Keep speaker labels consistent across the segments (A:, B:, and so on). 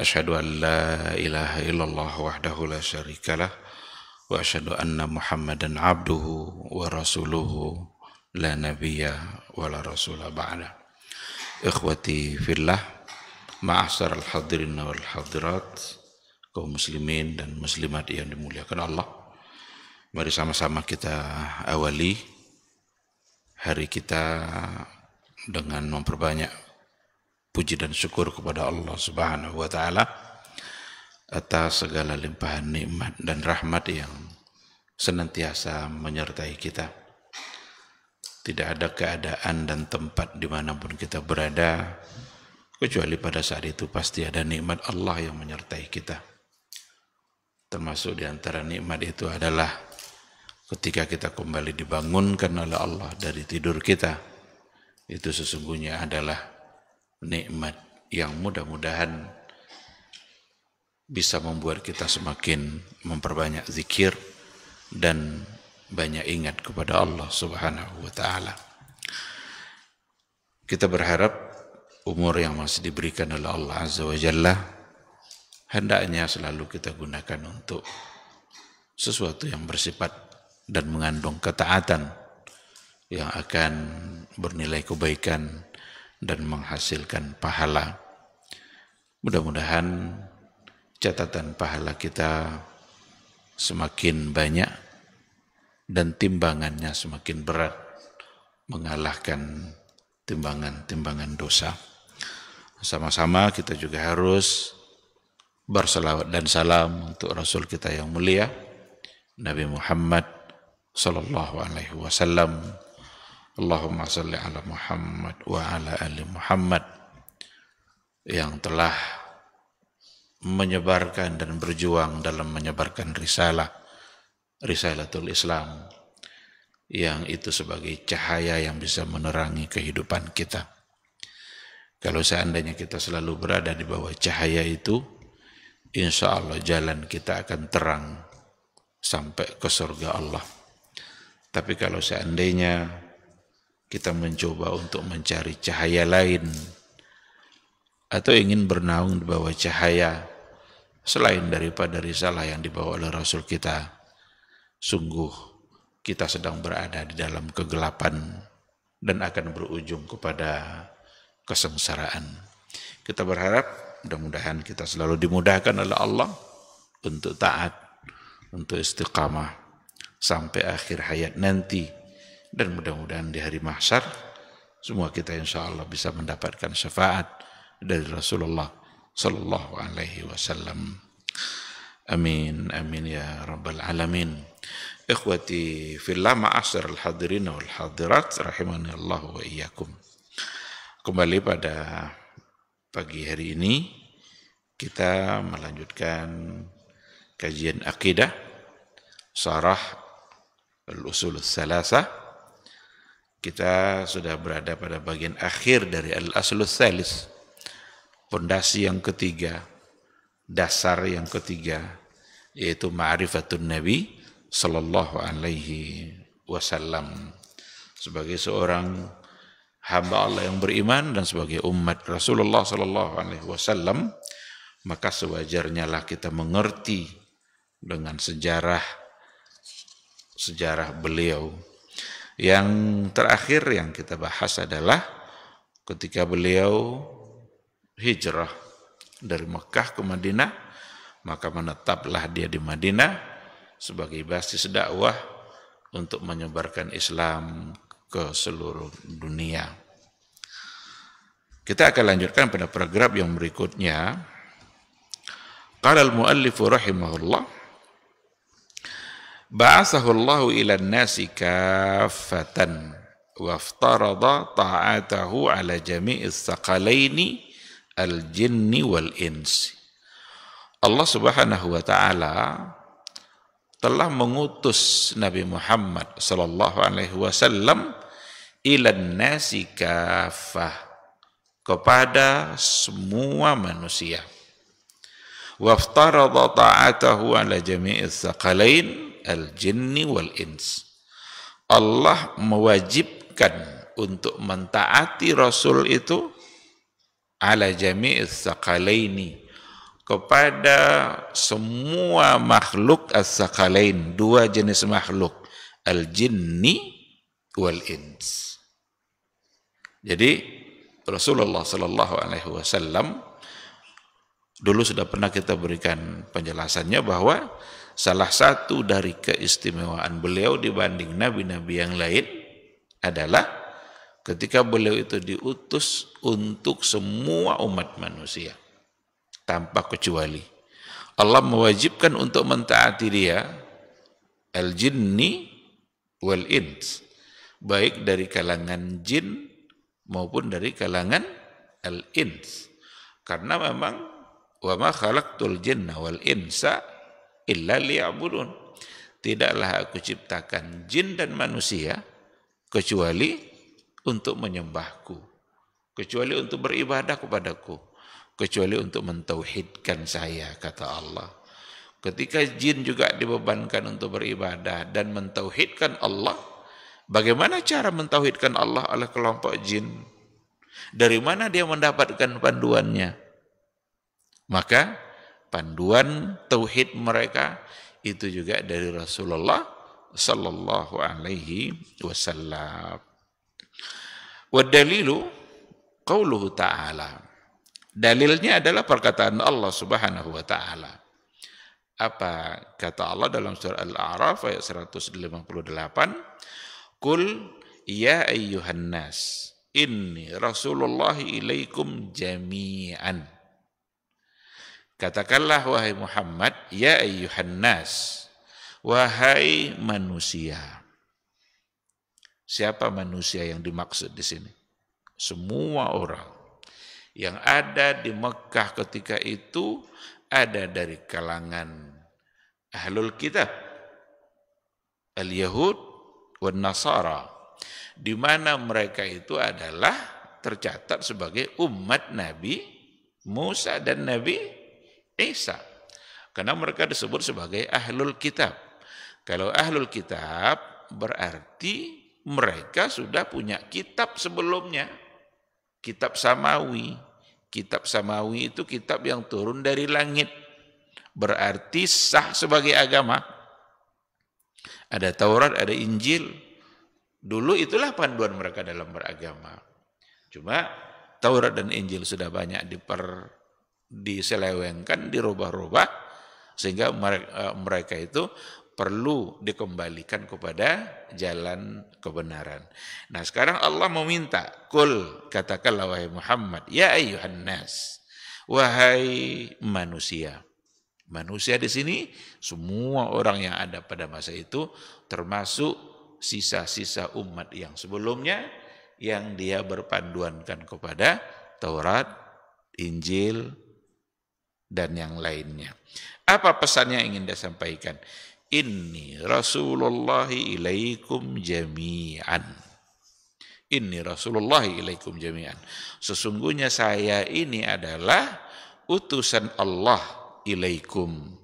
A: Asyhadu an la ilaha illallah wahdahu la syarikalah wa asyhadu anna Muhammadan abduhu wa rasuluhu la nabiyya wa la rasula Ikhwati fillah, ma'asyar al-hadirin wal kaum muslimin dan muslimat yang dimuliakan Allah. Mari sama-sama kita awali hari kita dengan memperbanyak puji dan syukur kepada Allah Subhanahu wa taala atas segala limpahan nikmat dan rahmat yang senantiasa menyertai kita. Tidak ada keadaan dan tempat dimanapun kita berada, kecuali pada saat itu pasti ada nikmat Allah yang menyertai kita. Termasuk di antara nikmat itu adalah ketika kita kembali dibangunkan oleh Allah dari tidur kita, itu sesungguhnya adalah nikmat yang mudah-mudahan bisa membuat kita semakin memperbanyak zikir dan banyak ingat kepada Allah Subhanahu wa taala. Kita berharap umur yang masih diberikan oleh Allah Azza wa Jalla hendaknya selalu kita gunakan untuk sesuatu yang bersifat dan mengandung ketaatan yang akan bernilai kebaikan dan menghasilkan pahala. Mudah-mudahan catatan pahala kita semakin banyak dan timbangannya semakin berat mengalahkan timbangan-timbangan dosa. Sama-sama kita juga harus berselawat dan salam untuk Rasul kita yang mulia Nabi Muhammad Sallallahu Alaihi Wasallam. Allahumma salli ala Muhammad wa ala ali Muhammad yang telah menyebarkan dan berjuang dalam menyebarkan risalah risalatul Islam yang itu sebagai cahaya yang bisa menerangi kehidupan kita. Kalau seandainya kita selalu berada di bawah cahaya itu, insya Allah jalan kita akan terang sampai ke surga Allah. Tapi kalau seandainya kita mencoba untuk mencari cahaya lain atau ingin bernaung di bawah cahaya selain daripada risalah yang dibawa oleh Rasul kita. Sungguh kita sedang berada di dalam kegelapan dan akan berujung kepada kesengsaraan. Kita berharap mudah-mudahan kita selalu dimudahkan oleh Allah untuk taat, untuk istiqamah sampai akhir hayat nanti dan mudah-mudahan di hari mahsyar semua kita insya Allah bisa mendapatkan syafaat dari Rasulullah Sallallahu Alaihi Wasallam. Amin, amin ya Rabbal Alamin. Ikhwati fillah ma'asir al-hadirin wal hadirat rahimani Allah wa iyakum. Kembali pada pagi hari ini kita melanjutkan kajian akidah sarah al-usul salasah, kita sudah berada pada bagian akhir dari al aslu salis. Pondasi yang ketiga, dasar yang ketiga, yaitu ma'rifatun Nabi Sallallahu Alaihi Wasallam. Sebagai seorang hamba Allah yang beriman dan sebagai umat Rasulullah Sallallahu Alaihi Wasallam, maka sewajarnya lah kita mengerti dengan sejarah sejarah beliau yang terakhir yang kita bahas adalah ketika beliau hijrah dari Mekah ke Madinah, maka menetaplah dia di Madinah sebagai basis dakwah untuk menyebarkan Islam ke seluruh dunia. Kita akan lanjutkan pada paragraf yang berikutnya. Qala al-muallifu rahimahullah Ba'asahullahu ila nasi kafatan waftarada ta'atahu ala jami'is saqalaini al-jinni wal-insi. Allah subhanahu wa ta'ala telah mengutus Nabi Muhammad sallallahu alaihi wasallam ila nasi kafah kepada semua manusia. Waftarada ta'atahu ala jami'is saqalaini al-jinni wal-ins. Allah mewajibkan untuk mentaati Rasul itu ala jami'is sakalaini kepada semua makhluk as-sakalain, dua jenis makhluk, al-jinni wal-ins. Jadi Rasulullah Shallallahu Alaihi Wasallam dulu sudah pernah kita berikan penjelasannya bahwa Salah satu dari keistimewaan beliau dibanding nabi-nabi yang lain adalah ketika beliau itu diutus untuk semua umat manusia tanpa kecuali. Allah mewajibkan untuk mentaati dia al-jinni wal ins baik dari kalangan jin maupun dari kalangan al ins karena memang wa ma khalaqtul jinna wal insa illa liya'budun. Tidaklah aku ciptakan jin dan manusia kecuali untuk menyembahku, kecuali untuk beribadah kepadaku, kecuali untuk mentauhidkan saya, kata Allah. Ketika jin juga dibebankan untuk beribadah dan mentauhidkan Allah, bagaimana cara mentauhidkan Allah oleh kelompok jin? Dari mana dia mendapatkan panduannya? Maka panduan tauhid mereka itu juga dari Rasulullah sallallahu alaihi wasallam. Wadalilu qauluhu ta'ala. Dalilnya adalah perkataan Allah Subhanahu wa taala. Apa kata Allah dalam surah Al-A'raf ayat 158? Kul ya ayyuhan nas inni Rasulullah ilaikum jami'an Katakanlah wahai Muhammad, ya ayyuhan nas, wahai manusia. Siapa manusia yang dimaksud di sini? Semua orang yang ada di Mekah ketika itu ada dari kalangan ahlul kitab, al-Yahud Nasara, di mana mereka itu adalah tercatat sebagai umat Nabi Musa dan Nabi Isa. Karena mereka disebut sebagai ahlul kitab. Kalau ahlul kitab berarti mereka sudah punya kitab sebelumnya. Kitab Samawi. Kitab Samawi itu kitab yang turun dari langit. Berarti sah sebagai agama. Ada Taurat, ada Injil. Dulu itulah panduan mereka dalam beragama. Cuma Taurat dan Injil sudah banyak diper diselewengkan, dirubah-rubah sehingga e, mereka itu perlu dikembalikan kepada jalan kebenaran. Nah, sekarang Allah meminta, "Kul katakanlah wahai Muhammad, ya ayuhan nas." Wahai manusia. Manusia di sini semua orang yang ada pada masa itu termasuk sisa-sisa umat yang sebelumnya yang dia berpanduankan kepada Taurat, Injil, dan yang lainnya. Apa pesannya ingin dia sampaikan? Inni Rasulullah ilaikum jami'an. Ini Rasulullah ilaikum jami'an. Sesungguhnya saya ini adalah utusan Allah ilaikum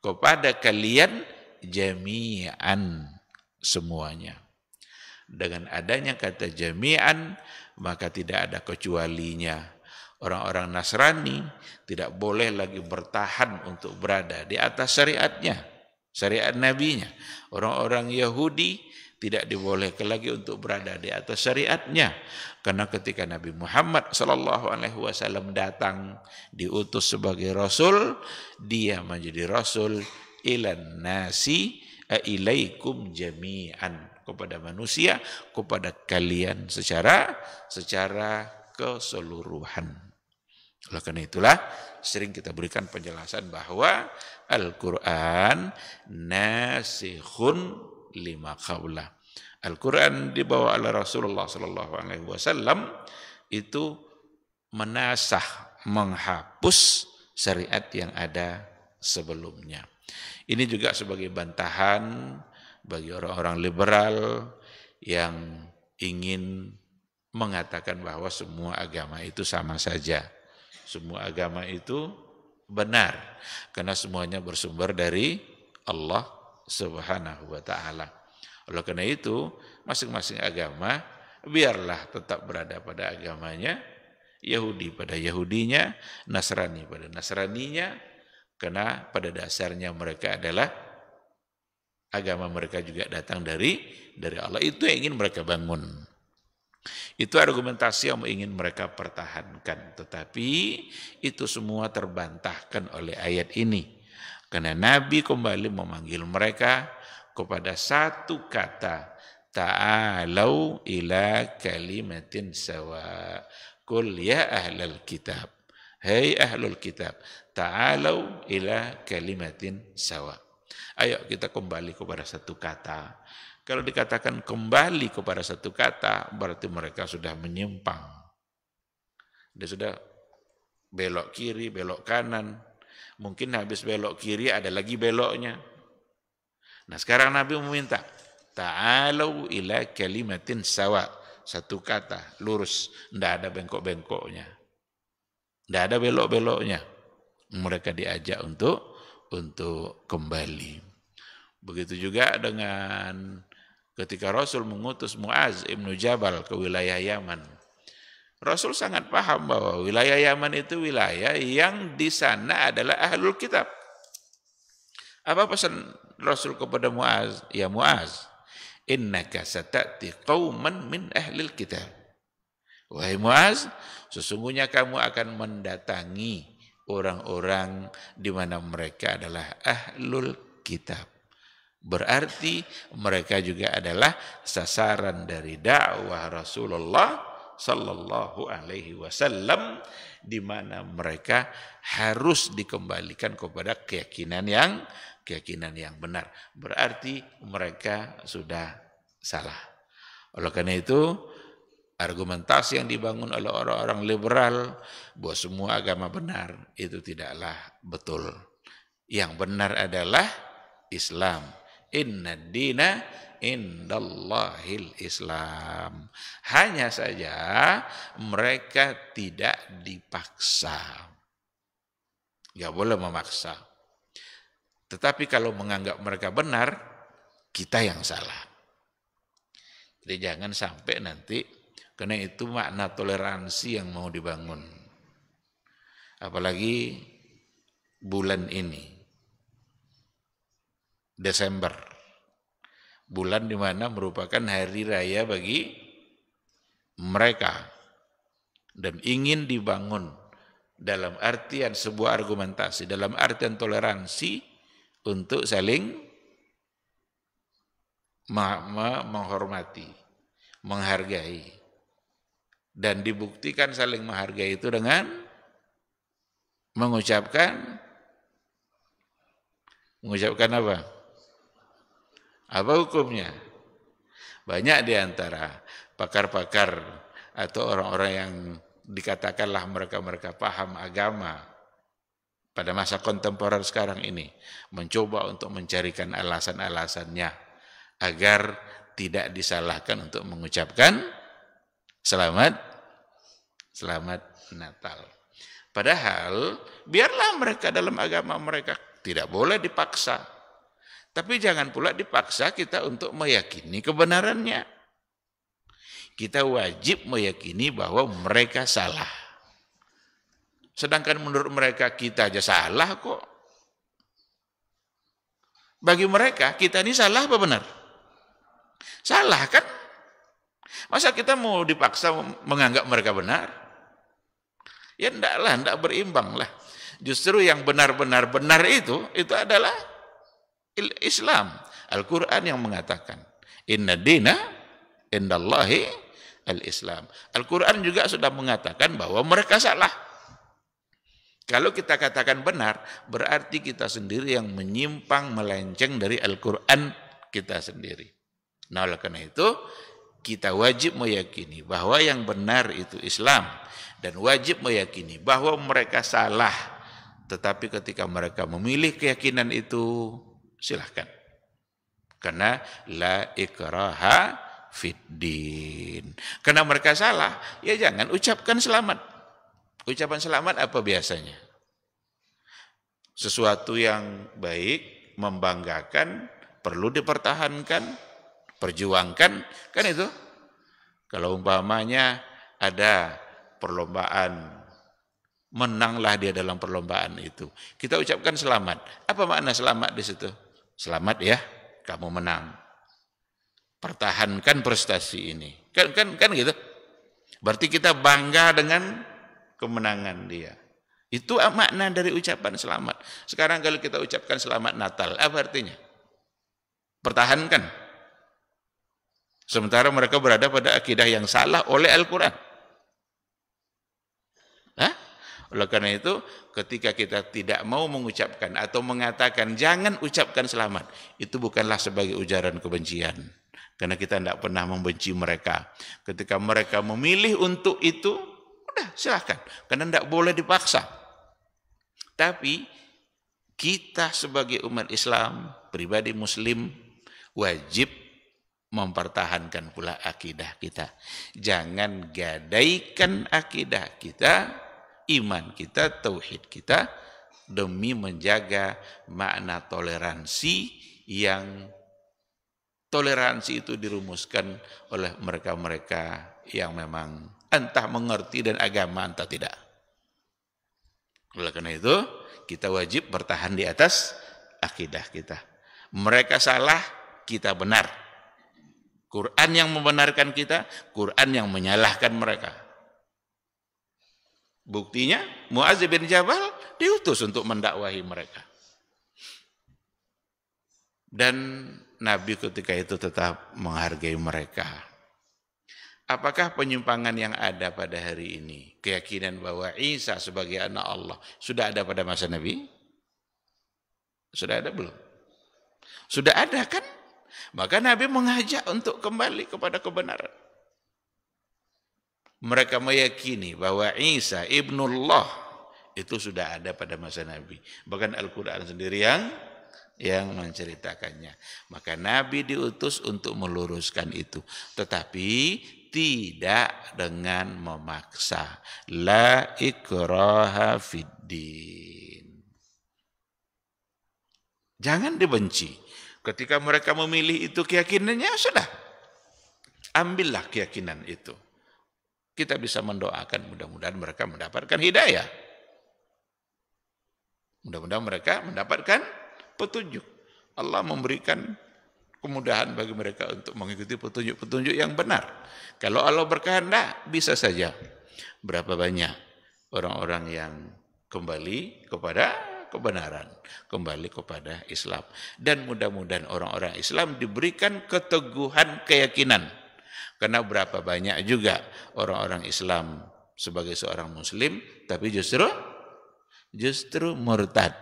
A: kepada kalian jami'an semuanya. Dengan adanya kata jami'an maka tidak ada kecualinya orang-orang Nasrani tidak boleh lagi bertahan untuk berada di atas syariatnya, syariat nabinya. Orang-orang Yahudi tidak dibolehkan lagi untuk berada di atas syariatnya karena ketika Nabi Muhammad sallallahu alaihi wasallam datang diutus sebagai rasul dia menjadi rasul ilan nasi ilaikum jami'an kepada manusia kepada kalian secara secara keseluruhan oleh karena itulah sering kita berikan penjelasan bahwa Al-Quran nasihun lima kaulah. Al-Quran dibawa oleh Rasulullah Sallallahu Alaihi Wasallam itu menasah, menghapus syariat yang ada sebelumnya. Ini juga sebagai bantahan bagi orang-orang liberal yang ingin mengatakan bahwa semua agama itu sama saja semua agama itu benar karena semuanya bersumber dari Allah Subhanahu wa taala. Oleh karena itu, masing-masing agama biarlah tetap berada pada agamanya, Yahudi pada Yahudinya, Nasrani pada Nasraninya, karena pada dasarnya mereka adalah agama mereka juga datang dari dari Allah. Itu yang ingin mereka bangun. Itu argumentasi yang ingin mereka pertahankan. Tetapi itu semua terbantahkan oleh ayat ini. Karena Nabi kembali memanggil mereka kepada satu kata. Ta'alau ila kalimatin sawa. Kul ya ahlal kitab. Hei ahlul kitab. Ta'alau ila kalimatin sawa. Ayo kita kembali kepada satu kata kalau dikatakan kembali kepada satu kata, berarti mereka sudah menyimpang. Dia sudah belok kiri, belok kanan. Mungkin habis belok kiri ada lagi beloknya. Nah sekarang Nabi meminta, Ta'alau ila kalimatin sawa. Satu kata, lurus. Tidak ada bengkok-bengkoknya. Tidak ada belok-beloknya. Mereka diajak untuk untuk kembali. Begitu juga dengan ketika Rasul mengutus Muaz ibnu Jabal ke wilayah Yaman. Rasul sangat paham bahwa wilayah Yaman itu wilayah yang di sana adalah ahlul kitab. Apa pesan Rasul kepada Muaz? Ya Muaz, innaka satati qauman min ahlil kitab. Wahai Muaz, sesungguhnya kamu akan mendatangi orang-orang di mana mereka adalah ahlul kitab. Berarti mereka juga adalah sasaran dari dakwah Rasulullah Sallallahu Alaihi Wasallam di mana mereka harus dikembalikan kepada keyakinan yang keyakinan yang benar. Berarti mereka sudah salah. Oleh karena itu argumentasi yang dibangun oleh orang-orang liberal bahwa semua agama benar itu tidaklah betul. Yang benar adalah Islam Inna dina indallahil Islam. Hanya saja mereka tidak dipaksa. Gak boleh memaksa. Tetapi kalau menganggap mereka benar, kita yang salah. Jadi jangan sampai nanti, karena itu makna toleransi yang mau dibangun. Apalagi bulan ini Desember. Bulan di mana merupakan hari raya bagi mereka dan ingin dibangun dalam artian sebuah argumentasi, dalam artian toleransi untuk saling menghormati, menghargai. Dan dibuktikan saling menghargai itu dengan mengucapkan mengucapkan apa? Apa hukumnya? Banyak di antara pakar-pakar atau orang-orang yang dikatakanlah mereka-mereka paham agama pada masa kontemporer sekarang ini mencoba untuk mencarikan alasan-alasannya agar tidak disalahkan untuk mengucapkan selamat selamat Natal. Padahal biarlah mereka dalam agama mereka tidak boleh dipaksa. Tapi jangan pula dipaksa kita untuk meyakini kebenarannya. Kita wajib meyakini bahwa mereka salah. Sedangkan menurut mereka kita aja salah kok. Bagi mereka kita ini salah apa benar? Salah kan? Masa kita mau dipaksa menganggap mereka benar? Ya lah, enggak berimbang lah. Justru yang benar-benar benar itu, itu adalah Islam. Al-Quran yang mengatakan, Inna dina indallahi al-Islam. Al-Quran juga sudah mengatakan bahwa mereka salah. Kalau kita katakan benar, berarti kita sendiri yang menyimpang melenceng dari Al-Quran kita sendiri. Nah oleh karena itu, kita wajib meyakini bahwa yang benar itu Islam. Dan wajib meyakini bahwa mereka salah. Tetapi ketika mereka memilih keyakinan itu, silahkan. Karena la ikraha fiddin. Karena mereka salah, ya jangan ucapkan selamat. Ucapan selamat apa biasanya? Sesuatu yang baik, membanggakan, perlu dipertahankan, perjuangkan, kan itu? Kalau umpamanya ada perlombaan, menanglah dia dalam perlombaan itu. Kita ucapkan selamat. Apa makna selamat di situ? Selamat ya, kamu menang. Pertahankan prestasi ini. Kan kan kan gitu. Berarti kita bangga dengan kemenangan dia. Itu makna dari ucapan selamat. Sekarang kalau kita ucapkan selamat Natal, apa artinya? Pertahankan. Sementara mereka berada pada akidah yang salah oleh Al-Quran. Oleh karena itu, ketika kita tidak mau mengucapkan atau mengatakan jangan ucapkan selamat, itu bukanlah sebagai ujaran kebencian. Karena kita tidak pernah membenci mereka. Ketika mereka memilih untuk itu, udah silahkan. Karena tidak boleh dipaksa. Tapi kita sebagai umat Islam, pribadi Muslim, wajib mempertahankan pula akidah kita. Jangan gadaikan akidah kita iman kita, tauhid kita demi menjaga makna toleransi yang toleransi itu dirumuskan oleh mereka-mereka yang memang entah mengerti dan agama entah tidak. Oleh karena itu, kita wajib bertahan di atas akidah kita. Mereka salah, kita benar. Quran yang membenarkan kita, Quran yang menyalahkan mereka. Buktinya Muaz bin Jabal diutus untuk mendakwahi mereka. Dan Nabi ketika itu tetap menghargai mereka. Apakah penyimpangan yang ada pada hari ini, keyakinan bahwa Isa sebagai anak Allah sudah ada pada masa Nabi? Sudah ada belum? Sudah ada kan? Maka Nabi mengajak untuk kembali kepada kebenaran mereka meyakini bahwa Isa ibnu Allah itu sudah ada pada masa Nabi. Bahkan Al-Quran sendiri yang yang menceritakannya. Maka Nabi diutus untuk meluruskan itu. Tetapi tidak dengan memaksa. La ikraha fiddin. Jangan dibenci. Ketika mereka memilih itu keyakinannya, sudah. Ambillah keyakinan itu. Kita bisa mendoakan mudah-mudahan mereka mendapatkan hidayah. Mudah-mudahan mereka mendapatkan petunjuk. Allah memberikan kemudahan bagi mereka untuk mengikuti petunjuk-petunjuk yang benar. Kalau Allah berkehendak, bisa saja berapa banyak orang-orang yang kembali kepada kebenaran, kembali kepada Islam. Dan mudah-mudahan orang-orang Islam diberikan keteguhan keyakinan karena berapa banyak juga orang-orang Islam sebagai seorang muslim tapi justru justru murtad.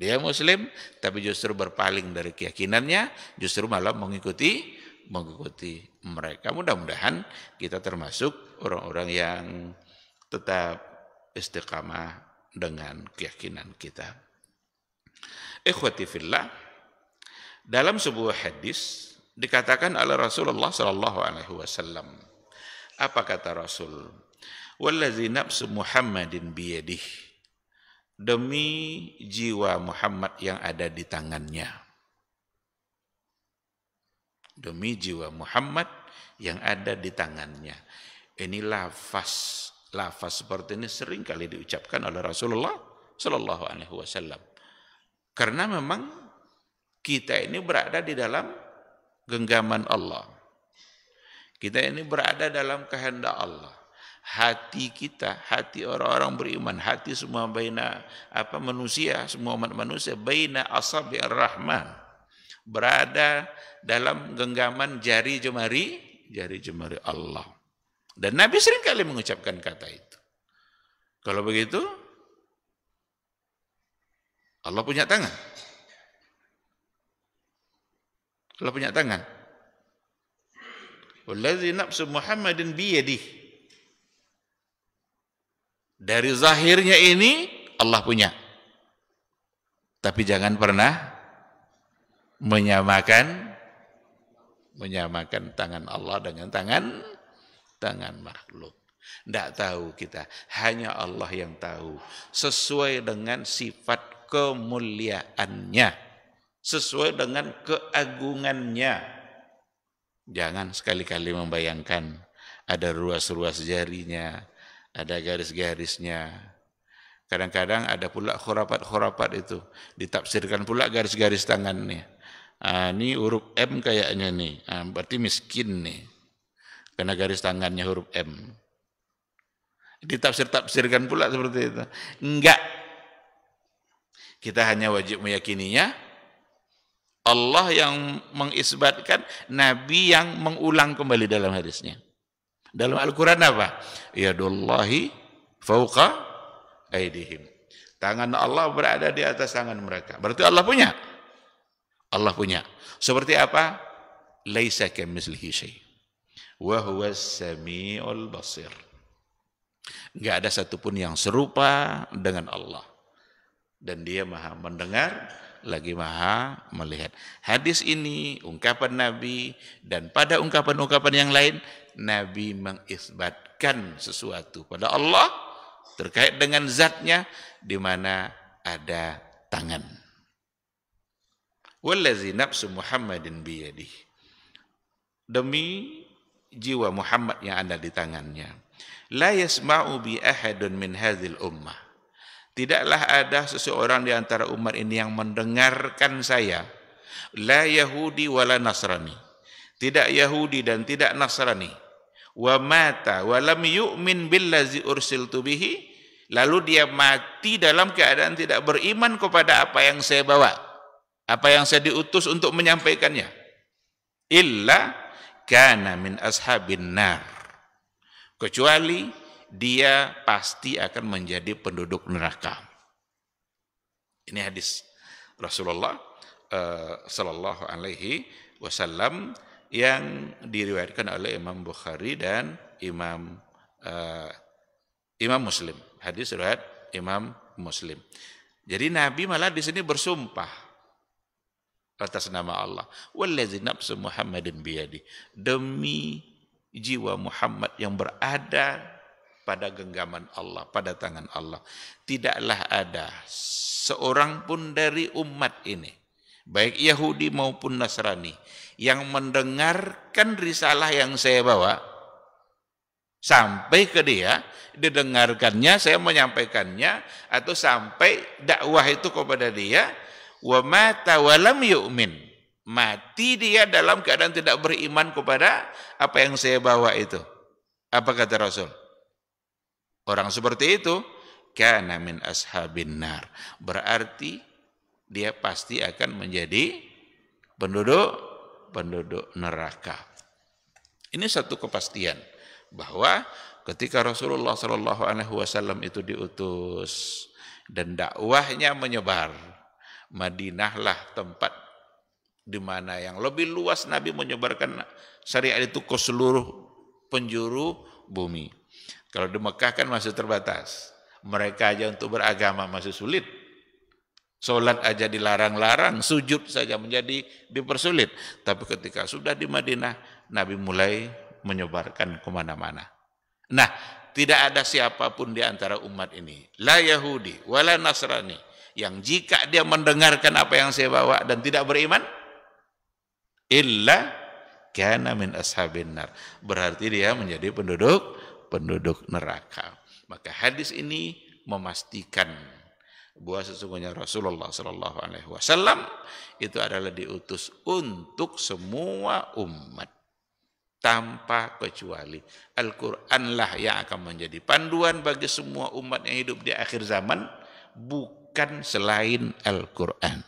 A: Dia muslim tapi justru berpaling dari keyakinannya, justru malah mengikuti mengikuti mereka. Mudah-mudahan kita termasuk orang-orang yang tetap istiqamah dengan keyakinan kita. Ikhwati fillah, dalam sebuah hadis dikatakan oleh Rasulullah Shallallahu Alaihi Wasallam. Apa kata Rasul? Wallazi nafsu Muhammadin biyadih. Demi jiwa Muhammad yang ada di tangannya. Demi jiwa Muhammad yang ada di tangannya. Ini lafaz. Lafaz seperti ini sering kali diucapkan oleh Rasulullah Shallallahu Alaihi Wasallam. Karena memang kita ini berada di dalam genggaman Allah. Kita ini berada dalam kehendak Allah. Hati kita, hati orang-orang beriman, hati semua baina apa manusia, semua umat manusia baina biar rahman berada dalam genggaman jari jemari, jari jemari Allah. Dan Nabi sering kali mengucapkan kata itu. Kalau begitu, Allah punya tangan. Kalau punya tangan. Wallazi nafsu Muhammadin biyadih. Dari zahirnya ini Allah punya. Tapi jangan pernah menyamakan menyamakan tangan Allah dengan tangan tangan makhluk. Tidak tahu kita, hanya Allah yang tahu sesuai dengan sifat kemuliaannya sesuai dengan keagungannya. Jangan sekali-kali membayangkan ada ruas-ruas jarinya, ada garis-garisnya. Kadang-kadang ada pula khurafat-khurafat itu, ditafsirkan pula garis-garis tangannya. Ah, ini huruf M kayaknya nih, ah, berarti miskin nih. Karena garis tangannya huruf M. Ditafsir-tafsirkan pula seperti itu. Enggak. Kita hanya wajib meyakininya, Allah yang mengisbatkan, Nabi yang mengulang kembali dalam hadisnya. Dalam Al-Quran apa? dullahi fauqa aidihim. Tangan Allah berada di atas tangan mereka. Berarti Allah punya. Allah punya. Seperti apa? Laisa kemislihi syai. Wa huwa sami'ul basir. Enggak ada satupun yang serupa dengan Allah. Dan dia maha mendengar lagi maha melihat. Hadis ini, ungkapan Nabi, dan pada ungkapan-ungkapan yang lain, Nabi mengisbatkan sesuatu pada Allah terkait dengan zatnya di mana ada tangan. Wallazi nafsu Muhammadin biyadih. Demi jiwa Muhammad yang ada di tangannya. La yasma'u bi ahadun min hadhil ummah. Tidaklah ada seseorang di antara umat ini yang mendengarkan saya. La Yahudi wala Nasrani. Tidak Yahudi dan tidak Nasrani. Wa mata wa lam yu'min billazi ursiltu bihi. Lalu dia mati dalam keadaan tidak beriman kepada apa yang saya bawa. Apa yang saya diutus untuk menyampaikannya. Illa kana min ashabin nar. Kecuali dia pasti akan menjadi penduduk neraka. Ini hadis Rasulullah Shallallahu eh, Sallallahu Alaihi Wasallam yang diriwayatkan oleh Imam Bukhari dan Imam uh, Imam Muslim. Hadis riwayat Imam Muslim. Jadi Nabi malah di sini bersumpah atas nama Allah. Wallazi nafsu Muhammadin biyadi. Demi jiwa Muhammad yang berada pada genggaman Allah, pada tangan Allah. Tidaklah ada seorang pun dari umat ini, baik Yahudi maupun Nasrani, yang mendengarkan risalah yang saya bawa, sampai ke dia, didengarkannya, saya menyampaikannya, atau sampai dakwah itu kepada dia, wa mata walam yu'min. Mati dia dalam keadaan tidak beriman kepada apa yang saya bawa itu. Apa kata Rasul? Orang seperti itu kana min ashabin nar. Berarti dia pasti akan menjadi penduduk penduduk neraka. Ini satu kepastian bahwa ketika Rasulullah Shallallahu Alaihi Wasallam itu diutus dan dakwahnya menyebar, Madinahlah tempat di mana yang lebih luas Nabi menyebarkan syariat itu ke seluruh penjuru bumi. Kalau di Mekah kan masih terbatas. Mereka aja untuk beragama masih sulit. Sholat aja dilarang-larang, sujud saja menjadi dipersulit. Tapi ketika sudah di Madinah, Nabi mulai menyebarkan kemana-mana. Nah, tidak ada siapapun di antara umat ini, la Yahudi, wala Nasrani, yang jika dia mendengarkan apa yang saya bawa dan tidak beriman, illa kana min ashabin nar. Berarti dia menjadi penduduk penduduk neraka. Maka hadis ini memastikan bahwa sesungguhnya Rasulullah Shallallahu Alaihi Wasallam itu adalah diutus untuk semua umat tanpa kecuali Al-Quranlah yang akan menjadi panduan bagi semua umat yang hidup di akhir zaman bukan selain Al-Quran.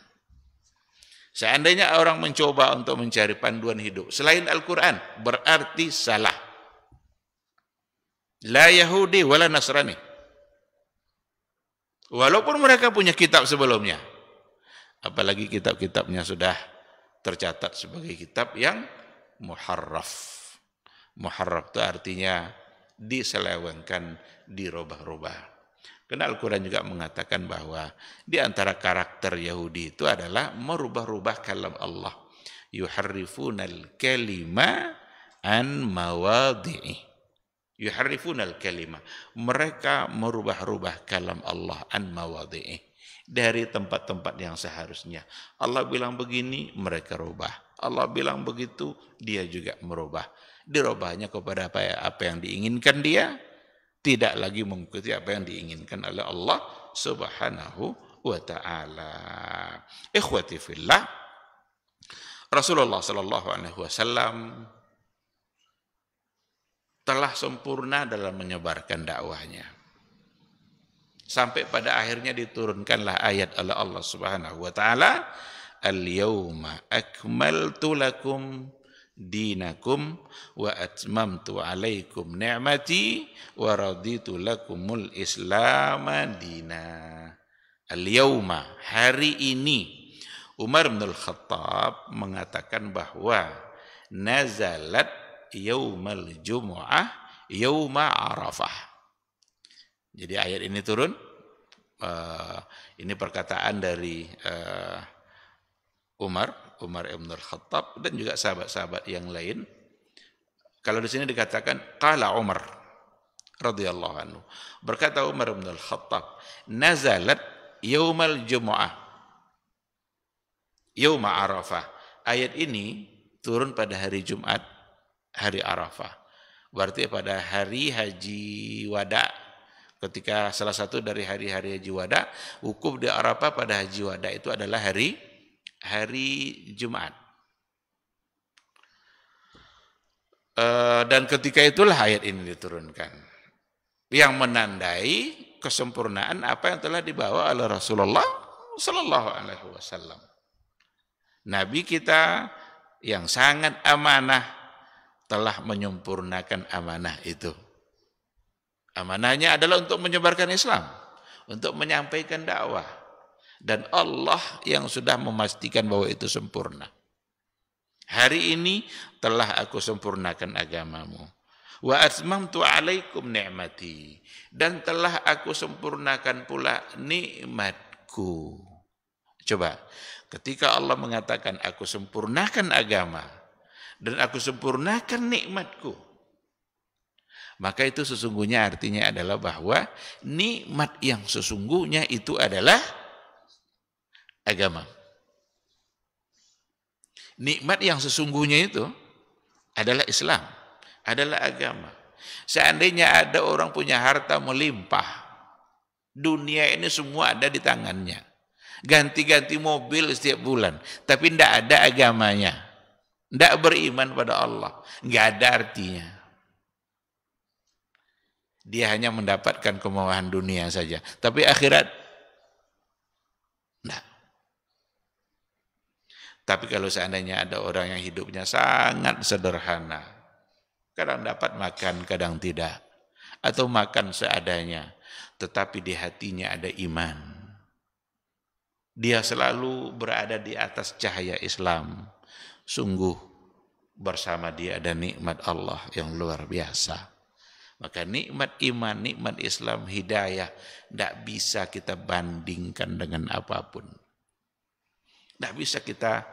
A: Seandainya orang mencoba untuk mencari panduan hidup selain Al-Quran berarti salah La Yahudi wala Nasrani. Walaupun mereka punya kitab sebelumnya. Apalagi kitab-kitabnya sudah tercatat sebagai kitab yang muharraf. Muharraf itu artinya diselewengkan, dirubah-rubah. Karena Al-Quran juga mengatakan bahwa di antara karakter Yahudi itu adalah merubah-rubah kalam Allah. Yuharrifunal kalima an mawadhi'i yuharrifunal kalimah. Mereka merubah-rubah kalam Allah an mawadhi'ih dari tempat-tempat yang seharusnya. Allah bilang begini, mereka rubah. Allah bilang begitu, dia juga merubah. Dirubahnya kepada apa, ya, apa yang diinginkan dia, tidak lagi mengikuti apa yang diinginkan oleh Allah Subhanahu wa taala. Ikhwati fillah, Rasulullah sallallahu alaihi wasallam telah sempurna dalam menyebarkan dakwahnya. Sampai pada akhirnya diturunkanlah ayat oleh Allah Subhanahu wa taala, "Al-yauma akmaltu lakum dinakum wa atmamtu alaikum ni'mati wa raditu lakumul islam dina." Al-yauma, hari ini Umar bin Al-Khattab mengatakan bahwa nazalat yaumal jumu'ah yauma arafah. Jadi ayat ini turun eh, ini perkataan dari eh, Umar, Umar Ibn Khattab dan juga sahabat-sahabat yang lain. Kalau di sini dikatakan qala Umar radhiyallahu anhu. Berkata Umar Ibn Khattab, "Nazalat yaumal jumu'ah." Yauma Arafah. Ayat ini turun pada hari Jumat hari Arafah. Berarti pada hari haji wada ketika salah satu dari hari-hari haji wada wukuf di Arafah pada haji wada itu adalah hari hari Jumat. Eh, dan ketika itulah ayat ini diturunkan yang menandai kesempurnaan apa yang telah dibawa oleh Rasulullah Sallallahu Alaihi Wasallam. Nabi kita yang sangat amanah telah menyempurnakan amanah itu. Amanahnya adalah untuk menyebarkan Islam, untuk menyampaikan dakwah. Dan Allah yang sudah memastikan bahwa itu sempurna. Hari ini telah aku sempurnakan agamamu. Wa atmamtu alaikum ni'mati. Dan telah aku sempurnakan pula nikmatku. Coba, ketika Allah mengatakan aku sempurnakan agama, dan aku sempurnakan nikmatku. Maka itu sesungguhnya artinya adalah bahwa nikmat yang sesungguhnya itu adalah agama. Nikmat yang sesungguhnya itu adalah Islam, adalah agama. Seandainya ada orang punya harta melimpah, dunia ini semua ada di tangannya. Ganti-ganti mobil setiap bulan, tapi tidak ada agamanya. Tidak beriman pada Allah. Nggak ada artinya. Dia hanya mendapatkan kemewahan dunia saja. Tapi akhirat, tidak. Tapi kalau seandainya ada orang yang hidupnya sangat sederhana, kadang dapat makan, kadang tidak. Atau makan seadanya, tetapi di hatinya ada iman. Dia selalu berada di atas cahaya Islam sungguh bersama dia ada nikmat Allah yang luar biasa. Maka nikmat iman, nikmat Islam, hidayah tidak bisa kita bandingkan dengan apapun. Tidak bisa kita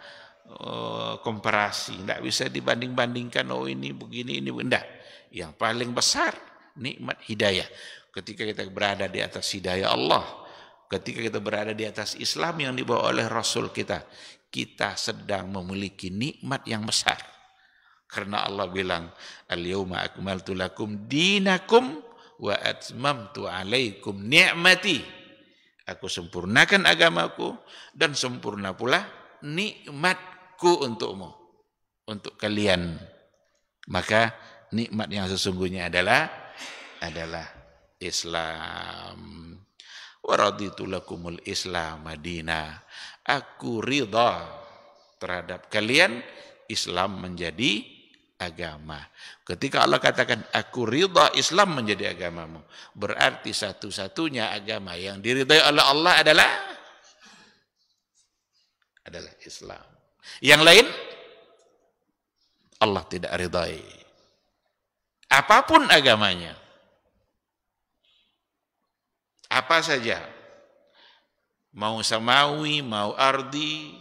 A: uh, komparasi, tidak bisa dibanding-bandingkan, oh ini begini, ini tidak. Yang paling besar nikmat hidayah. Ketika kita berada di atas hidayah Allah, ketika kita berada di atas Islam yang dibawa oleh Rasul kita, kita sedang memiliki nikmat yang besar. Karena Allah bilang, al yawma akmaltu lakum dinakum wa atmamtu alaikum ni'mati." Aku sempurnakan agamaku dan sempurna pula nikmatku untukmu, untuk kalian. Maka nikmat yang sesungguhnya adalah adalah Islam. Wa raditu lakumul Islam madina. Aku ridha terhadap kalian Islam menjadi agama. Ketika Allah katakan aku ridha Islam menjadi agamamu, berarti satu-satunya agama yang diridhai oleh Allah adalah adalah Islam. Yang lain Allah tidak ridhai. Apapun agamanya apa saja. Mau samawi, mau ardi.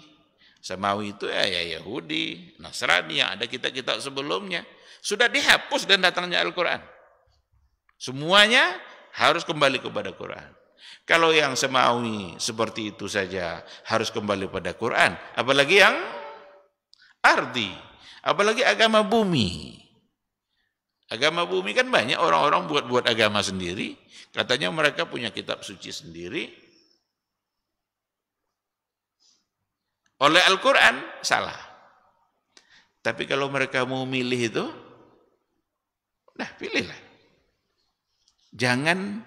A: Samawi itu ya, ya Yahudi, Nasrani yang ada kita-kita sebelumnya. Sudah dihapus dan datangnya Al-Quran. Semuanya harus kembali kepada Quran. Kalau yang semawi seperti itu saja harus kembali pada Quran. Apalagi yang ardi. Apalagi agama bumi. Agama bumi kan banyak orang-orang buat-buat agama sendiri. Katanya mereka punya kitab suci sendiri. Oleh Al-Quran, salah. Tapi kalau mereka mau milih itu, nah pilihlah. Jangan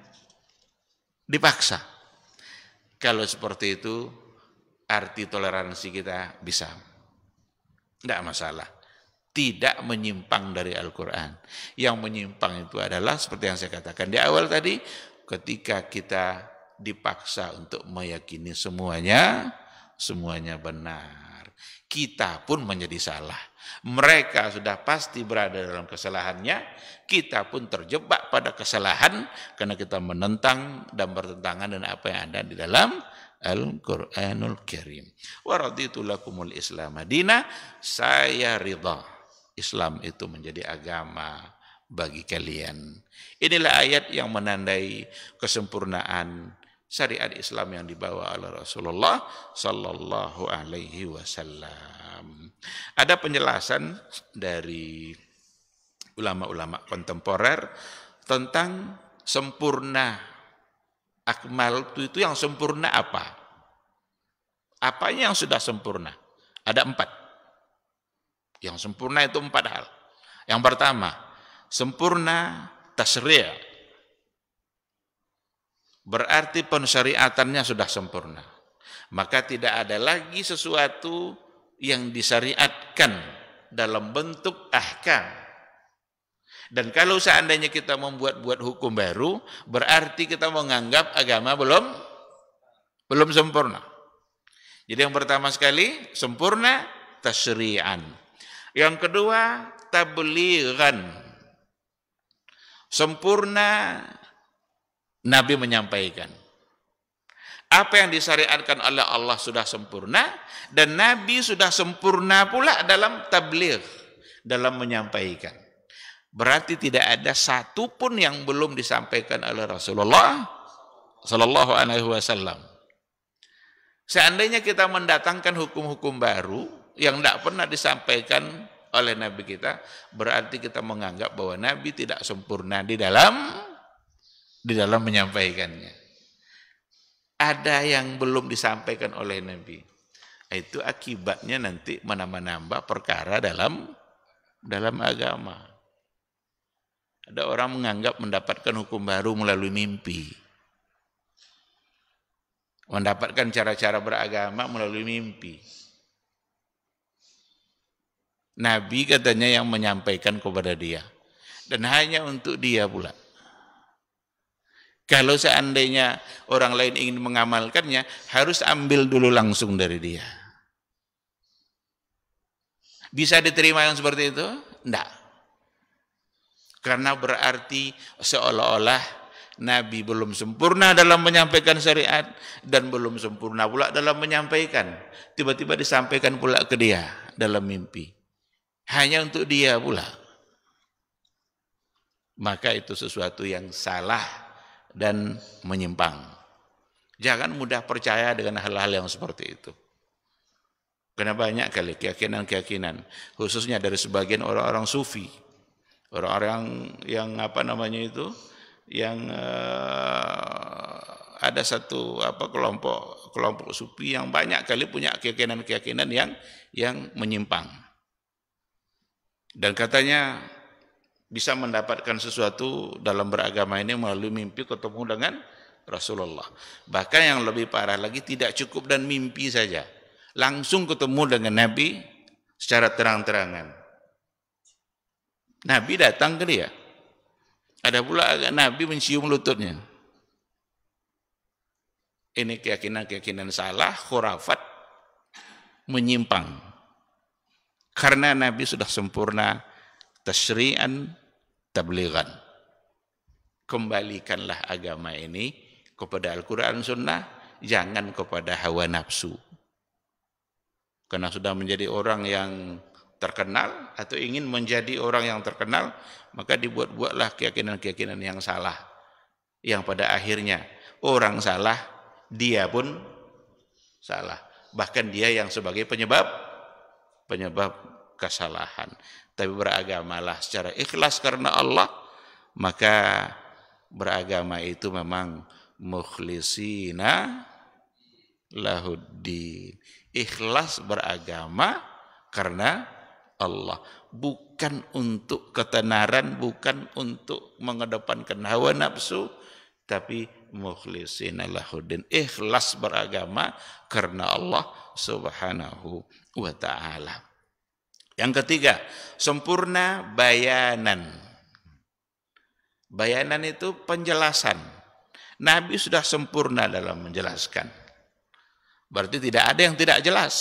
A: dipaksa. Kalau seperti itu, arti toleransi kita bisa. Tidak masalah tidak menyimpang dari Al-Quran. Yang menyimpang itu adalah seperti yang saya katakan di awal tadi, ketika kita dipaksa untuk meyakini semuanya, semuanya benar. Kita pun menjadi salah. Mereka sudah pasti berada dalam kesalahannya, kita pun terjebak pada kesalahan karena kita menentang dan bertentangan dengan apa yang ada di dalam Al-Quranul Karim. Waraditulakumul kumul Islam Madinah, saya ridha Islam itu menjadi agama bagi kalian. Inilah ayat yang menandai kesempurnaan syariat Islam yang dibawa oleh Rasulullah sallallahu alaihi wasallam. Ada penjelasan dari ulama-ulama kontemporer tentang sempurna akmal itu, itu yang sempurna apa? Apanya yang sudah sempurna? Ada empat. Yang sempurna itu empat hal. Yang pertama, sempurna tasriya. berarti pensyariatannya sudah sempurna. Maka tidak ada lagi sesuatu yang disyariatkan dalam bentuk ahkam. Dan kalau seandainya kita membuat-buat hukum baru, berarti kita menganggap agama belum belum sempurna. Jadi yang pertama sekali, sempurna tasyri'an yang kedua, tablighan. Sempurna Nabi menyampaikan. Apa yang disyariatkan oleh Allah sudah sempurna dan Nabi sudah sempurna pula dalam tabligh, dalam menyampaikan. Berarti tidak ada satu pun yang belum disampaikan oleh Rasulullah Sallallahu Alaihi Wasallam. Seandainya kita mendatangkan hukum-hukum baru, yang tidak pernah disampaikan oleh Nabi kita, berarti kita menganggap bahwa Nabi tidak sempurna di dalam di dalam menyampaikannya. Ada yang belum disampaikan oleh Nabi. Itu akibatnya nanti menambah-nambah perkara dalam dalam agama. Ada orang menganggap mendapatkan hukum baru melalui mimpi mendapatkan cara-cara beragama melalui mimpi. Nabi katanya yang menyampaikan kepada dia. Dan hanya untuk dia pula. Kalau seandainya orang lain ingin mengamalkannya, harus ambil dulu langsung dari dia. Bisa diterima yang seperti itu? Tidak. Karena berarti seolah-olah Nabi belum sempurna dalam menyampaikan syariat dan belum sempurna pula dalam menyampaikan. Tiba-tiba disampaikan pula ke dia dalam mimpi hanya untuk dia pula. Maka itu sesuatu yang salah dan menyimpang. Jangan mudah percaya dengan hal-hal yang seperti itu. Karena banyak kali keyakinan-keyakinan, khususnya dari sebagian orang-orang sufi, orang-orang yang apa namanya itu, yang uh, ada satu apa kelompok kelompok sufi yang banyak kali punya keyakinan-keyakinan yang yang menyimpang. Dan katanya bisa mendapatkan sesuatu dalam beragama ini melalui mimpi ketemu dengan Rasulullah. Bahkan yang lebih parah lagi tidak cukup dan mimpi saja. Langsung ketemu dengan Nabi secara terang-terangan. Nabi datang ke dia. Ada pula agak Nabi mencium lututnya. Ini keyakinan-keyakinan salah, khurafat, menyimpang. Karena Nabi sudah sempurna tasyri'an tablighan. Kembalikanlah agama ini kepada Al-Quran Sunnah, jangan kepada hawa nafsu. Karena sudah menjadi orang yang terkenal atau ingin menjadi orang yang terkenal, maka dibuat-buatlah keyakinan-keyakinan yang salah. Yang pada akhirnya orang salah, dia pun salah. Bahkan dia yang sebagai penyebab penyebab kesalahan. Tapi beragamalah secara ikhlas karena Allah, maka beragama itu memang mukhlisina lahuddin. Ikhlas beragama karena Allah. Bukan untuk ketenaran, bukan untuk mengedepankan hawa nafsu, tapi mukhlisina lahuddin. Ikhlas beragama karena Allah subhanahu wa ta'ala. Yang ketiga, sempurna bayanan. Bayanan itu penjelasan. Nabi sudah sempurna dalam menjelaskan. Berarti tidak ada yang tidak jelas.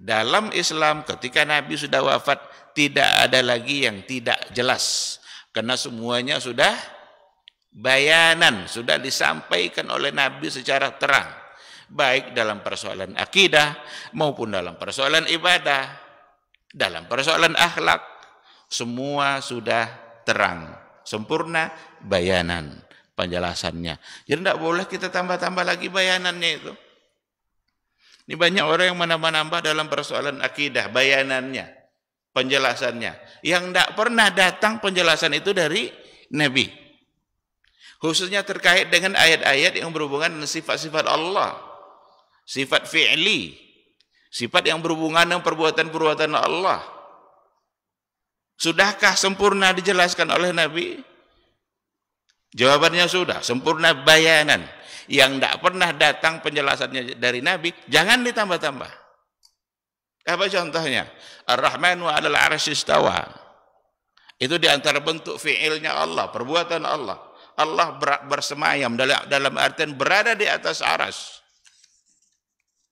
A: Dalam Islam ketika Nabi sudah wafat tidak ada lagi yang tidak jelas. Karena semuanya sudah bayanan sudah disampaikan oleh Nabi secara terang baik dalam persoalan akidah maupun dalam persoalan ibadah dalam persoalan akhlak semua sudah terang sempurna bayanan penjelasannya jadi tidak boleh kita tambah-tambah lagi bayanannya itu ini banyak orang yang menambah-nambah dalam persoalan akidah bayanannya penjelasannya yang tidak pernah datang penjelasan itu dari Nabi Khususnya terkait dengan ayat-ayat yang berhubungan dengan sifat-sifat Allah. Sifat fi'li. Sifat yang berhubungan dengan perbuatan-perbuatan Allah. Sudahkah sempurna dijelaskan oleh Nabi? Jawabannya sudah, sempurna bayanan. Yang tidak pernah datang penjelasannya dari Nabi, jangan ditambah-tambah. Apa contohnya? Ar-Rahman wa alal arsistawa. Itu antara bentuk fi'ilnya Allah, perbuatan Allah. Allah bersemayam dalam dalam artian berada di atas aras.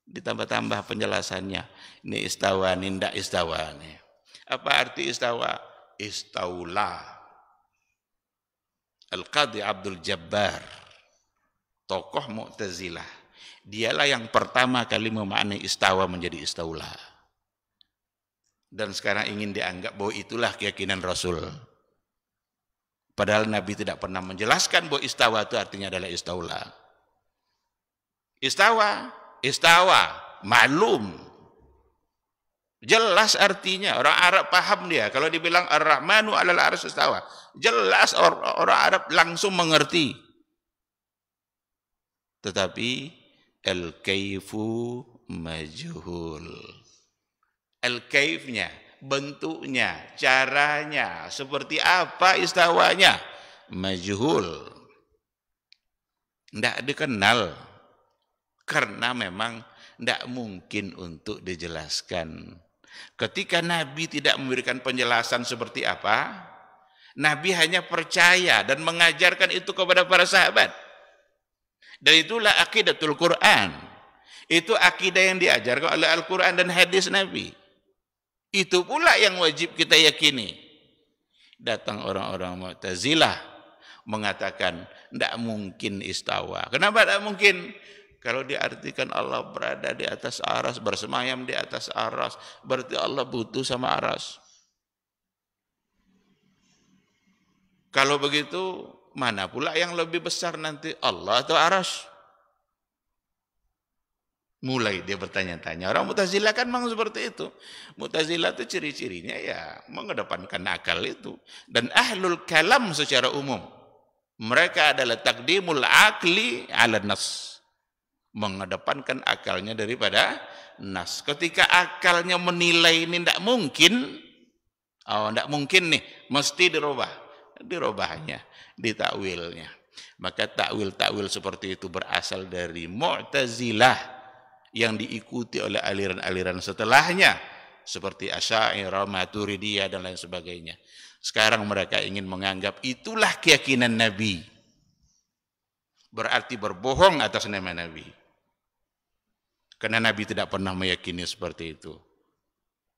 A: Ditambah-tambah penjelasannya. Ini istawa, tidak istawa. Apa arti istawa? Istaula. Al-Qadhi Abdul Jabbar. Tokoh Mu'tazilah. Dialah yang pertama kali memaknai istawa menjadi istaula. Dan sekarang ingin dianggap bahwa itulah keyakinan Rasul Padahal Nabi tidak pernah menjelaskan bahwa istawa itu artinya adalah istaula. Istawa, istawa, malum. Jelas artinya, orang Arab paham dia. Kalau dibilang Ar-Rahmanu alal arsh istawa. Jelas orang Arab langsung mengerti. Tetapi al-kaifu majhul. Al-kaifnya, bentuknya, caranya, seperti apa istawanya majhul. Tidak dikenal karena memang tidak mungkin untuk dijelaskan. Ketika Nabi tidak memberikan penjelasan seperti apa, Nabi hanya percaya dan mengajarkan itu kepada para sahabat. Dan itulah akidatul Quran. Itu akidah yang diajarkan oleh Al-Quran dan hadis Nabi. Itu pula yang wajib kita yakini. Datang orang-orang Mu'tazilah mengatakan tidak mungkin istawa. Kenapa tidak mungkin? Kalau diartikan Allah berada di atas aras, bersemayam di atas aras, berarti Allah butuh sama aras. Kalau begitu, mana pula yang lebih besar nanti Allah atau aras? Mulai dia bertanya-tanya. Orang Mutazilah kan memang seperti itu. Mutazilah itu ciri-cirinya ya mengedepankan akal itu. Dan ahlul kalam secara umum. Mereka adalah takdimul akli ala nas. Mengedepankan akalnya daripada nas. Ketika akalnya menilai ini tidak mungkin, oh tidak mungkin nih, mesti dirubah. Dirubahnya, ditakwilnya. Maka takwil-takwil seperti itu berasal dari Mu'tazilah yang diikuti oleh aliran-aliran setelahnya seperti Asy'ariyah, Maturidiyah dan lain sebagainya. Sekarang mereka ingin menganggap itulah keyakinan Nabi. Berarti berbohong atas nama Nabi. Karena Nabi tidak pernah meyakini seperti itu.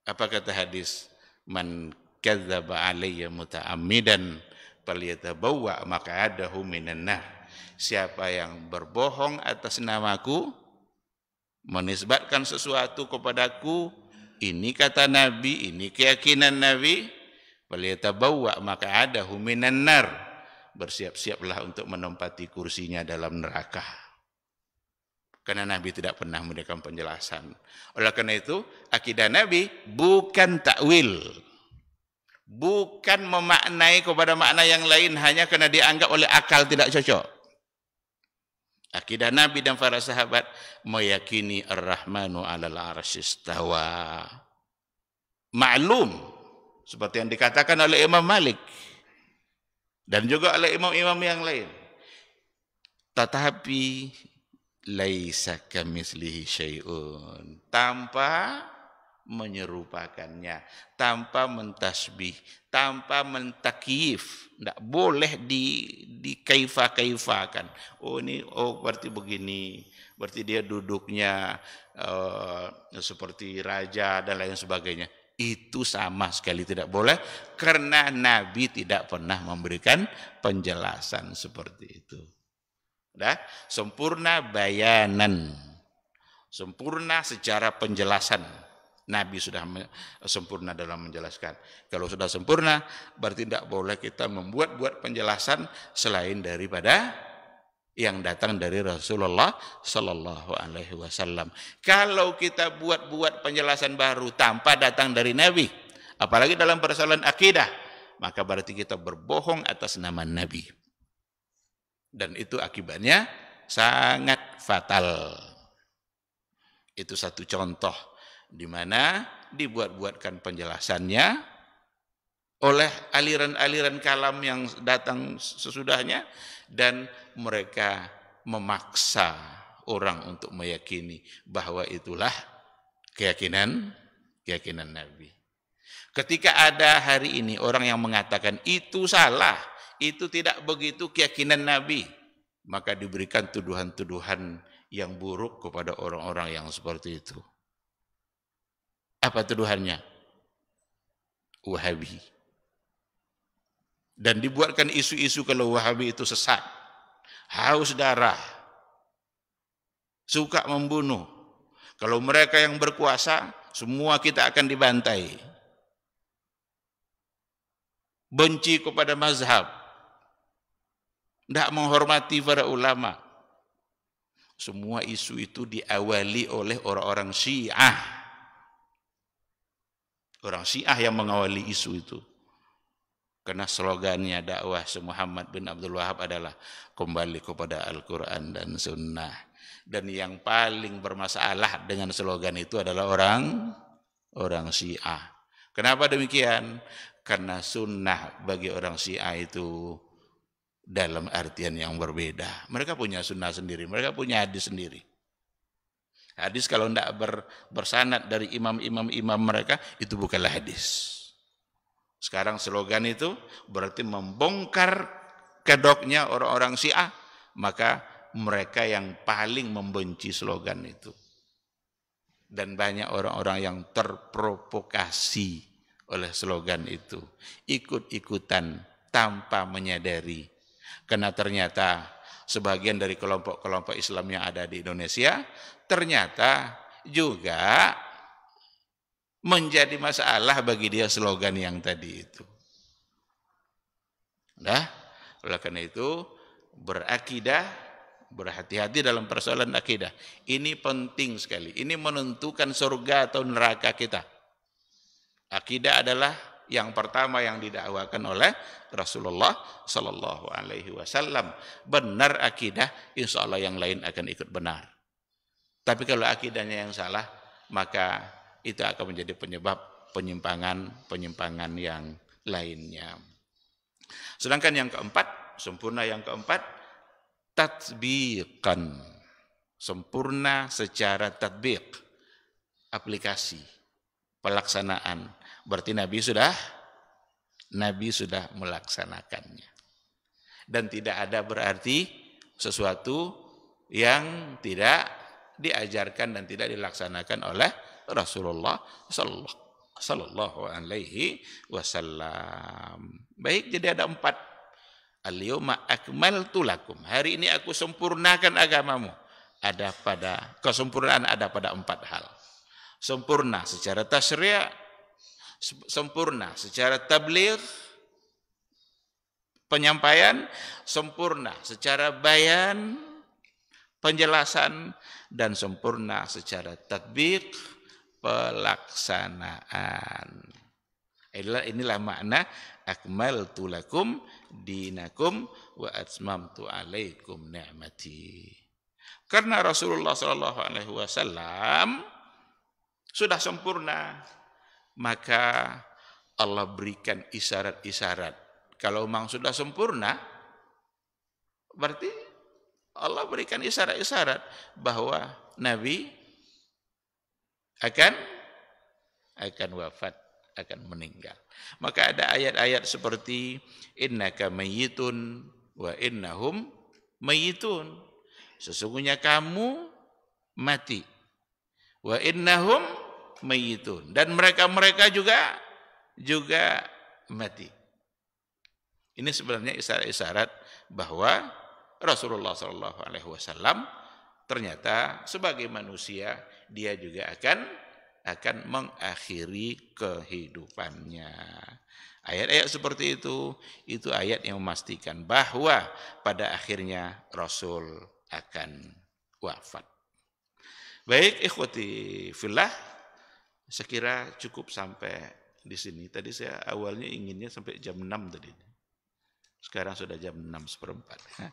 A: Apa kata hadis? Man kadzaba alayya muta'ammidan falyatabawwa maq'adahu minan nar. Siapa yang berbohong atas namaku, menisbatkan sesuatu kepadaku ini kata Nabi, ini keyakinan Nabi, bawa maka ada huminan nar. Bersiap-siaplah untuk menempati kursinya dalam neraka. Karena Nabi tidak pernah memberikan penjelasan. Oleh karena itu, akidah Nabi bukan takwil. Bukan memaknai kepada makna yang lain hanya karena dianggap oleh akal tidak cocok. Akidah Nabi dan para sahabat meyakini Ar-Rahmanu alal arsistawa. Maklum seperti yang dikatakan oleh Imam Malik dan juga oleh imam-imam yang lain. Tetapi laisa kamislihi syai'un. Tanpa menyerupakannya tanpa mentasbih, tanpa mentakif. Tidak boleh di di kaifa kaifakan. Oh ini oh berarti begini, berarti dia duduknya uh, seperti raja dan lain sebagainya. Itu sama sekali tidak boleh karena Nabi tidak pernah memberikan penjelasan seperti itu. Dah sempurna bayanan, sempurna secara penjelasan Nabi sudah sempurna dalam menjelaskan. Kalau sudah sempurna, berarti tidak boleh kita membuat-buat penjelasan selain daripada yang datang dari Rasulullah Sallallahu Alaihi Wasallam. Kalau kita buat-buat penjelasan baru tanpa datang dari Nabi, apalagi dalam persoalan akidah, maka berarti kita berbohong atas nama Nabi. Dan itu akibatnya sangat fatal. Itu satu contoh di mana dibuat-buatkan penjelasannya oleh aliran-aliran kalam yang datang sesudahnya dan mereka memaksa orang untuk meyakini bahwa itulah keyakinan keyakinan Nabi. Ketika ada hari ini orang yang mengatakan itu salah, itu tidak begitu keyakinan Nabi, maka diberikan tuduhan-tuduhan yang buruk kepada orang-orang yang seperti itu. Apa tuduhannya? Wahabi. Dan dibuatkan isu-isu kalau Wahabi itu sesat, haus darah, suka membunuh. Kalau mereka yang berkuasa, semua kita akan dibantai. Benci kepada mazhab, tidak menghormati para ulama. Semua isu itu diawali oleh orang-orang Syiah Orang Syiah yang mengawali isu itu. Karena slogannya dakwah Muhammad bin Abdul Wahab adalah kembali kepada Al-Quran dan Sunnah. Dan yang paling bermasalah dengan slogan itu adalah orang orang Syiah. Kenapa demikian? Karena sunnah bagi orang Syiah itu dalam artian yang berbeda. Mereka punya sunnah sendiri, mereka punya hadis sendiri. Hadis kalau tidak ber, bersanat dari imam-imam-imam mereka itu bukanlah hadis. Sekarang slogan itu berarti membongkar kedoknya orang-orang Syiah, maka mereka yang paling membenci slogan itu. Dan banyak orang-orang yang terprovokasi oleh slogan itu, ikut-ikutan tanpa menyadari. Karena ternyata sebagian dari kelompok-kelompok Islam yang ada di Indonesia ternyata juga menjadi masalah bagi dia slogan yang tadi itu. Nah, oleh karena itu berakidah berhati-hati dalam persoalan akidah. Ini penting sekali. Ini menentukan surga atau neraka kita. Akidah adalah yang pertama yang didakwakan oleh Rasulullah Sallallahu Alaihi Wasallam. Benar akidah, insya Allah yang lain akan ikut benar. Tapi kalau akidahnya yang salah, maka itu akan menjadi penyebab penyimpangan-penyimpangan yang lainnya. Sedangkan yang keempat, sempurna yang keempat, tatbikan Sempurna secara tatbik aplikasi, pelaksanaan, Berarti Nabi sudah Nabi sudah melaksanakannya. Dan tidak ada berarti sesuatu yang tidak diajarkan dan tidak dilaksanakan oleh Rasulullah sallallahu alaihi wasallam. Baik, jadi ada empat. Al-yawma akmaltu lakum. Hari ini aku sempurnakan agamamu. Ada pada kesempurnaan ada pada empat hal. Sempurna secara tasriyah sempurna secara tabligh penyampaian sempurna secara bayan penjelasan dan sempurna secara tatbik pelaksanaan inilah inilah makna akmal tulakum dinakum wa atmamtu alaikum ni'mati karena Rasulullah Shallallahu alaihi wasallam sudah sempurna maka Allah berikan isyarat-isyarat. Kalau memang sudah sempurna, berarti Allah berikan isyarat-isyarat bahwa Nabi akan akan wafat, akan meninggal. Maka ada ayat-ayat seperti innaka mayyitun wa innahum mayyitun. Sesungguhnya kamu mati. Wa innahum mayyitun dan mereka-mereka juga juga mati. Ini sebenarnya isyarat-isyarat bahwa Rasulullah Shallallahu alaihi wasallam ternyata sebagai manusia dia juga akan akan mengakhiri kehidupannya. Ayat-ayat seperti itu, itu ayat yang memastikan bahwa pada akhirnya Rasul akan wafat. Baik, ikuti fillah, saya kira cukup sampai di sini. Tadi saya awalnya inginnya sampai jam 6 tadi. Sekarang sudah jam 6 seperempat.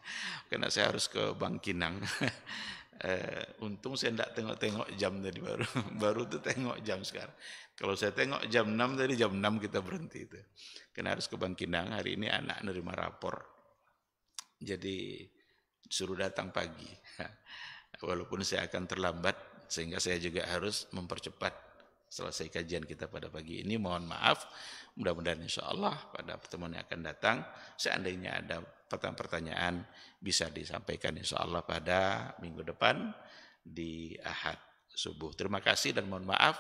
A: Karena saya harus ke Bangkinang. Uh, eh, untung saya tidak tengok-tengok jam tadi baru. baru tuh tengok jam sekarang. Kalau saya tengok jam 6 tadi jam 6 kita berhenti itu. Karena harus ke Bangkinang hari ini anak nerima rapor. Jadi suruh datang pagi. Walaupun saya akan terlambat sehingga saya juga harus mempercepat selesai kajian kita pada pagi ini. Mohon maaf. Mudah-mudahan insya Allah pada pertemuan yang akan datang, seandainya ada pertanyaan pertanyaan bisa disampaikan insya Allah pada minggu depan di Ahad subuh. Terima kasih dan mohon maaf.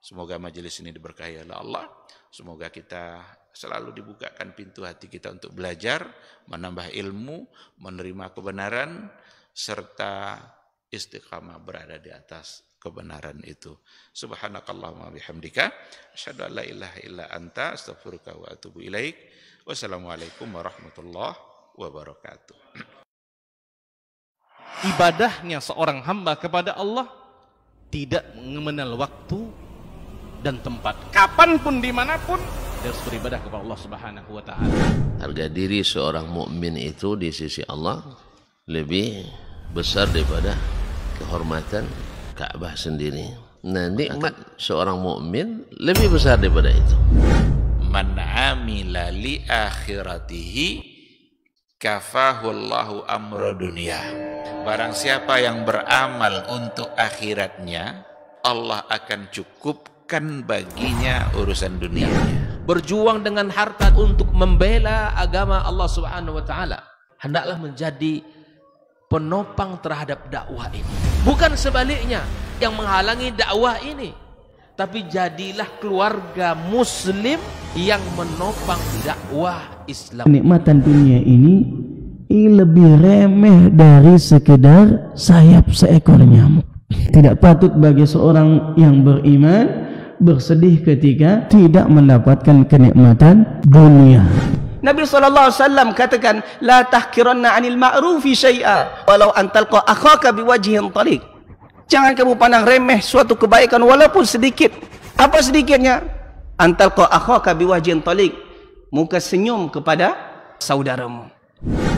A: Semoga majelis ini diberkahi oleh Allah. Semoga kita selalu dibukakan pintu hati kita untuk belajar, menambah ilmu, menerima kebenaran, serta istiqamah berada di atas kebenaran itu. Subhanakallahumma bihamdika Asyadu an la ilaha illa anta astaghfiruka wa atubu ilaik. Wassalamualaikum warahmatullahi wabarakatuh. Ibadahnya seorang hamba kepada Allah tidak mengenal waktu dan tempat. Kapanpun dimanapun dia harus beribadah kepada Allah Subhanahu wa taala. Harga diri seorang mukmin itu di sisi Allah lebih besar daripada kehormatan Ka'bah sendiri. Nah, nikmat seorang mukmin lebih besar daripada itu. Man amila li akhiratihi kafahullahu amra dunia. Barang siapa yang beramal untuk akhiratnya, Allah akan cukupkan baginya urusan dunianya. Berjuang dengan harta untuk membela agama Allah Subhanahu wa taala hendaklah menjadi penopang terhadap dakwah ini. Bukan sebaliknya yang menghalangi dakwah ini. Tapi jadilah keluarga muslim yang menopang dakwah Islam. Kenikmatan dunia ini, lebih remeh dari sekedar sayap seekor nyamuk. Tidak patut bagi seorang yang beriman bersedih ketika tidak mendapatkan kenikmatan dunia. Nabi saw. katakan la tahkiranna 'anil ma'rufi syai'a walau antalqa akhaka biwajhin talik. Jangan kamu pandang remeh suatu kebaikan walaupun sedikit. Apa sedikitnya? Antalqa akhaka biwajhin talik. Muka senyum kepada saudaramu.